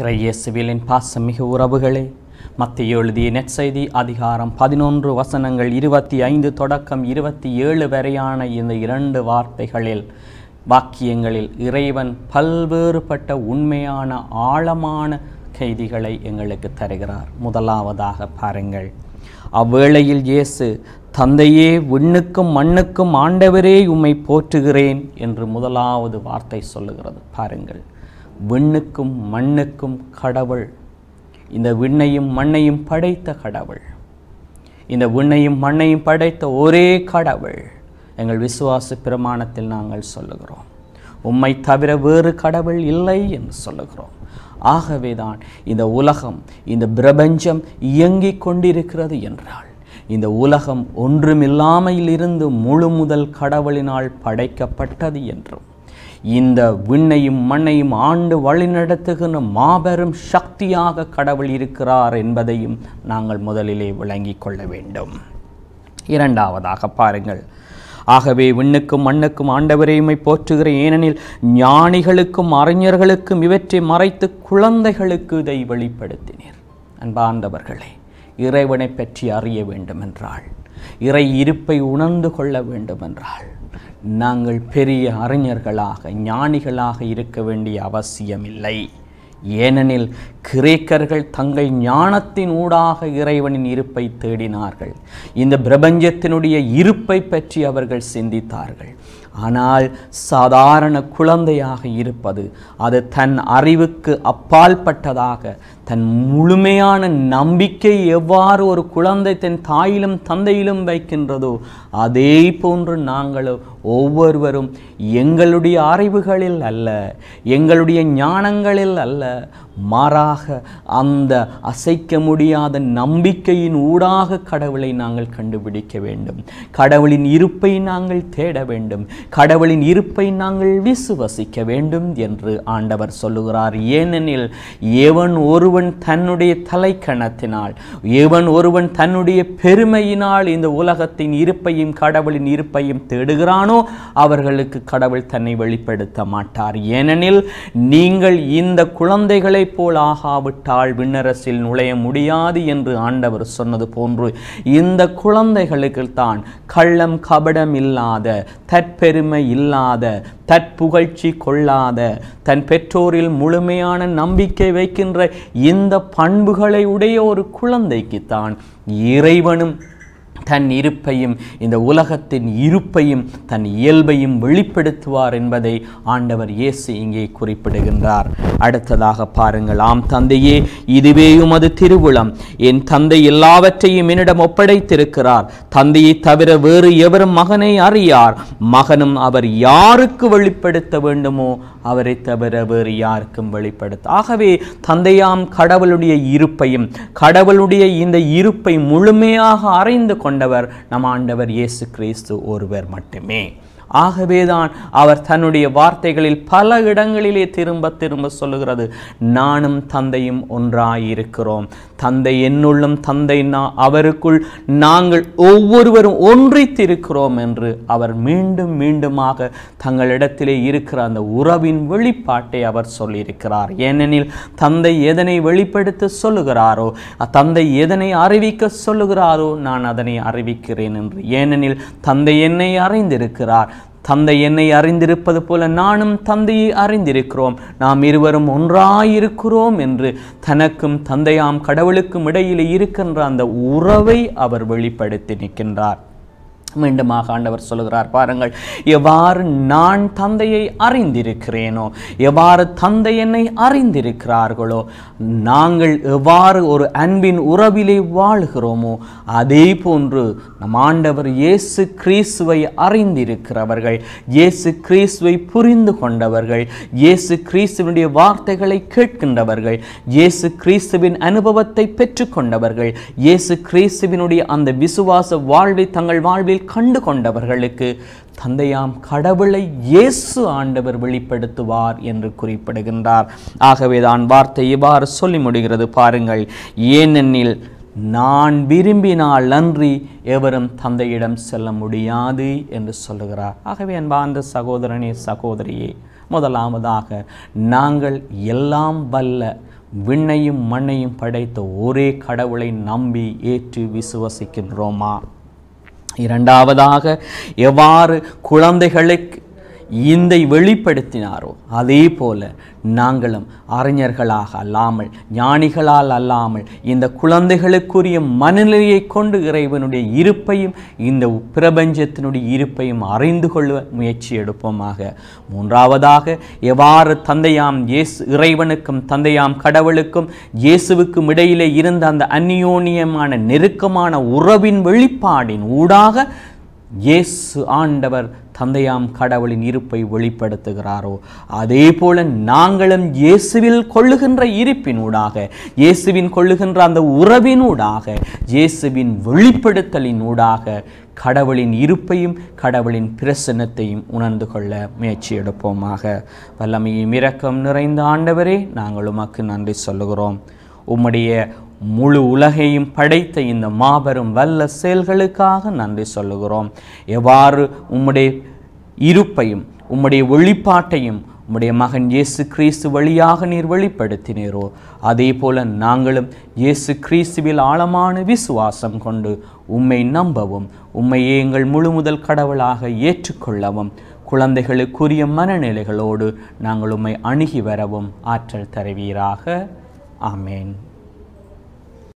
இறையேசுவிலின் பாசமிகு உறவுகளே மத்திய எழுதிய நெற்செய்தி அதிகாரம் பதினொன்று வசனங்கள் இருபத்தி ஐந்து தொடக்கம் இருபத்தி ஏழு வரையான இந்த இரண்டு வார்த்தைகளில் வாக்கியங்களில் இறைவன் பல்வேறுபட்ட உண்மையான ஆழமான கைதிகளை எங்களுக்கு தருகிறார் முதலாவதாக பாருங்கள் அவ்வேளையில் இயேசு தந்தையே விண்ணுக்கும் மண்ணுக்கும் ஆண்டவரே உம்மை போற்றுகிறேன் என்று முதலாவது வார்த்தை சொல்லுகிறது பாருங்கள் விண்ணுக்கும் மண்ணுக்கும் கடவுள் இந்த விண்ணையும் மண்ணையும் படைத்த கடவுள் இந்த விண்ணையும் மண்ணையும் படைத்த ஒரே கடவுள் எங்கள் விசுவாச பிரமாணத்தில் நாங்கள் சொல்லுகிறோம் உம்மை தவிர வேறு கடவுள் இல்லை என்று சொல்லுகிறோம் ஆகவே தான் இந்த உலகம் இந்த பிரபஞ்சம் இயங்கிக் கொண்டிருக்கிறது என்றால் இந்த உலகம் ஒன்றுமில்லாமையிலிருந்து முழு முதல் கடவுளினால் படைக்கப்பட்டது என்றும் இந்த விண்ணையும் மண்ணையும் ஆண்டு வழிநடத்துகிற மாபெரும் சக்தியாக கடவுள் இருக்கிறார் என்பதையும் நாங்கள் முதலிலே விளங்கி கொள்ள வேண்டும் இரண்டாவதாக பாருங்கள் ஆகவே விண்ணுக்கும் மண்ணுக்கும் ஆண்டவரையுமை போற்றுகிற ஏனெனில் ஞானிகளுக்கும் அறிஞர்களுக்கும் இவற்றை மறைத்து குழந்தைகளுக்கு இதை வெளிப்படுத்தினீர் அன்பார்ந்தவர்களே இறைவனை பற்றி அறிய வேண்டுமென்றால் இறை இருப்பை உணர்ந்து கொள்ள வேண்டுமென்றால் நாங்கள் பெரிய அறிஞர்களாக ஞானிகளாக இருக்க வேண்டிய அவசியமில்லை ஏனெனில் கிரேக்கர்கள் தங்கள் ஞானத்தின் ஊடாக இறைவனின் இருப்பை தேடினார்கள் இந்த பிரபஞ்சத்தினுடைய இருப்பை பற்றி அவர்கள் சிந்தித்தார்கள் ஆனால் சாதாரண குழந்தையாக இருப்பது அது தன் அறிவுக்கு அப்பால்பட்டதாக தன் முழுமையான நம்பிக்கை எவ்வாறு ஒரு குழந்தை தன் தாயிலும் தந்தையிலும் வைக்கின்றதோ அதே போன்று நாங்கள் ஒவ்வொருவரும் எங்களுடைய அறிவுகளில் அல்ல எங்களுடைய ஞானங்களில் அல்ல மாறாக ஊடாக அந்த அசைக்க முடியாத நம்பிக்கையின் ஊடாக கடவுளை நாங்கள் கண்டுபிடிக்க வேண்டும் கடவுளின் இருப்பை நாங்கள் தேட வேண்டும் கடவுளின் இருப்பை நாங்கள் விசுவசிக்க வேண்டும் என்று ஆண்டவர் சொல்லுகிறார் ஏனெனில் எவன் ஒருவன் தன்னுடைய தலைக்கணத்தினால் எவன் ஒருவன் தன்னுடைய பெருமையினால் இந்த உலகத்தின் இருப்பையும் கடவுளின் இருப்பையும் தேடுகிறானோ அவர்களுக்கு கடவுள் தன்னை வெளிப்படுத்த மாட்டார் ஏனெனில் நீங்கள் இந்த குழந்தைகளைப் போல் ஆகாவிட்டால் விண்ணரசில் நுழைய முடியாது என்று ஆண்டவர் சொன்னது போன்று இந்த குழந்தைகளுக்கு தான் கள்ளம் கபடம் இல்லாத தற்பெருமை இல்லாத தற்புகழ்ச்சி கொள்ளாத தன் பெற்றோரில் முழுமையான நம்பிக்கை வைக்கின்ற இந்த பண்புகளை உடைய ஒரு குழந்தைக்குத்தான் இறைவனும் தன் இருப்பையும் இந்த உலகத்தின் இருப்பையும் தன் இயல்பையும் வெளிப்படுத்துவார் என்பதை ஆண்டவர் இயேசு இங்கே குறிப்பிடுகின்றார் அடுத்ததாக பாருங்கள் ஆம் தந்தையே இதுவே உமது திருவுளம் என் தந்தை எல்லாவற்றையும் என்னிடம் ஒப்படைத்திருக்கிறார் தந்தையை தவிர வேறு எவரும் மகனை அறியார் மகனும் அவர் யாருக்கு வெளிப்படுத்த வேண்டுமோ அவரை தவிர வேறு யாருக்கும் வெளிப்படுத்த ஆகவே தந்தையாம் கடவுளுடைய இருப்பையும் கடவுளுடைய இந்த இருப்பை முழுமையாக அறிந்து கொண்டவர் நம் ஆண்டவர் இயேசு கிறிஸ்து ஒருவர் மட்டுமே ஆகவேதான் அவர் தன்னுடைய வார்த்தைகளில் பல இடங்களிலே திரும்ப திரும்ப சொல்லுகிறது நானும் தந்தையும் ஒன்றாயிருக்கிறோம் தந்தை என்னுள்ளும் தந்தை நான் அவருக்குள் நாங்கள் ஒவ்வொருவரும் ஒன்றித்திருக்கிறோம் என்று அவர் மீண்டும் மீண்டுமாக தங்களிடத்திலே இருக்கிற அந்த உறவின் வெளிப்பாட்டை அவர் சொல்லியிருக்கிறார் ஏனெனில் தந்தை எதனை வெளிப்படுத்த சொல்லுகிறாரோ தந்தை எதனை அறிவிக்க சொல்லுகிறாரோ நான் அதனை அறிவிக்கிறேன் என்று ஏனெனில் தந்தை என்னை அறிந்திருக்கிறார் தந்தை என்னை அறிந்திருப்பது போல நானும் தந்தையை அறிந்திருக்கிறோம் நாம் இருவரும் ஒன்றாயிருக்கிறோம் என்று தனக்கும் தந்தையாம் கடவுளுக்கும் இடையிலே இருக்கின்ற அந்த உறவை அவர் வெளிப்படுத்தி நிற்கின்றார் மீண்டுமாக ஆண்டவர் சொல்லுகிறார் பாருங்கள் எவ்வாறு நான் தந்தையை அறிந்திருக்கிறேனோ எவ்வாறு தந்தை என்னை அறிந்திருக்கிறார்களோ நாங்கள் எவ்வாறு ஒரு அன்பின் உறவிலே வாழ்கிறோமோ அதே போன்று நம் ஆண்டவர் இயேசு கிறிஸ்துவை அறிந்திருக்கிறவர்கள் இயேசு கிறிஸ்துவை புரிந்து கொண்டவர்கள் இயேசு கிறிஸ்துவனுடைய வார்த்தைகளை கேட்கின்றவர்கள் இயேசு கிறிஸ்துவின் அனுபவத்தை பெற்றுக்கொண்டவர்கள் இயேசு கிறிஸ்துவினுடைய அந்த விசுவாச வாழ்வை தங்கள் வாழ்வில் நேரில் கண்டு கொண்டவர்களுக்கு தந்தையாம் கடவுளை இயேசு ஆண்டவர் வெளிப்படுத்துவார் என்று குறிப்பிடுகின்றார் ஆகவே தான் வார்த்தை இவ்வாறு சொல்லி முடிகிறது பாருங்கள் ஏனெனில் நான் விரும்பினால் நன்றி எவரும் தந்தையிடம் செல்ல முடியாது என்று சொல்லுகிறார் ஆகவே அன்பார்ந்த சகோதரனே சகோதரியே முதலாவதாக நாங்கள் எல்லாம் வல்ல விண்ணையும் மண்ணையும் படைத்த ஒரே கடவுளை நம்பி ஏற்று விசுவசிக்கின்றோமா இரண்டாவதாக எவ்வாறு குழந்தைகளுக்கு இந்தை வெளிப்படுத்தினாரோ அதே போல நாங்களும் அறிஞர்களாக அல்லாமல் ஞானிகளால் அல்லாமல் இந்த குழந்தைகளுக்குரிய மனநிலையை கொண்டு இறைவனுடைய இருப்பையும் இந்த பிரபஞ்சத்தினுடைய இருப்பையும் அறிந்து கொள்ள முயற்சி எடுப்போமாக மூன்றாவதாக எவ்வாறு தந்தையாம் இயேசு இறைவனுக்கும் தந்தையாம் கடவுளுக்கும் இயேசுவுக்கும் இடையிலே இருந்த அந்த அந்நியோனியமான நெருக்கமான உறவின் வெளிப்பாடின் ஊடாக இயேசு ஆண்டவர் தந்தையாம் கடவுளின் இருப்பை வெளிப்படுத்துகிறாரோ அதே போல நாங்களும் இயேசுவில் கொள்ளுகின்ற இருப்பினூடாக இயேசுவின் கொள்ளுகின்ற அந்த உறவினூடாக இயேசுவின் வெளிப்படுத்தலினூடாக கடவுளின் இருப்பையும் கடவுளின் பிரசன்னத்தையும் உணர்ந்து கொள்ள முயற்சி எடுப்போமாக வல்லமையும் இரக்கம் நிறைந்த ஆண்டவரே நாங்கள் உமக்கு நன்றி சொல்லுகிறோம் உம்முடைய முழு உலகையும் படைத்த இந்த மாபெரும் வல்ல செயல்களுக்காக நன்றி சொல்லுகிறோம் எவ்வாறு உம்முடைய இருப்பையும் உம்முடைய வெளிப்பாட்டையும் உம்முடைய மகன் இயேசு கிறிஸ்து வழியாக நீர் வெளிப்படுத்தினீரோ அதே போல நாங்களும் இயேசு கிறிஸ்துவில் ஆழமான விசுவாசம் கொண்டு உம்மை நம்பவும் உம்மையே எங்கள் முழு முதல் கடவுளாக ஏற்றுக்கொள்ளவும் குழந்தைகளுக்குரிய மனநிலைகளோடு நாங்கள் உம்மை அணுகி வரவும் ஆற்றல் தருவீராக ஆமேன்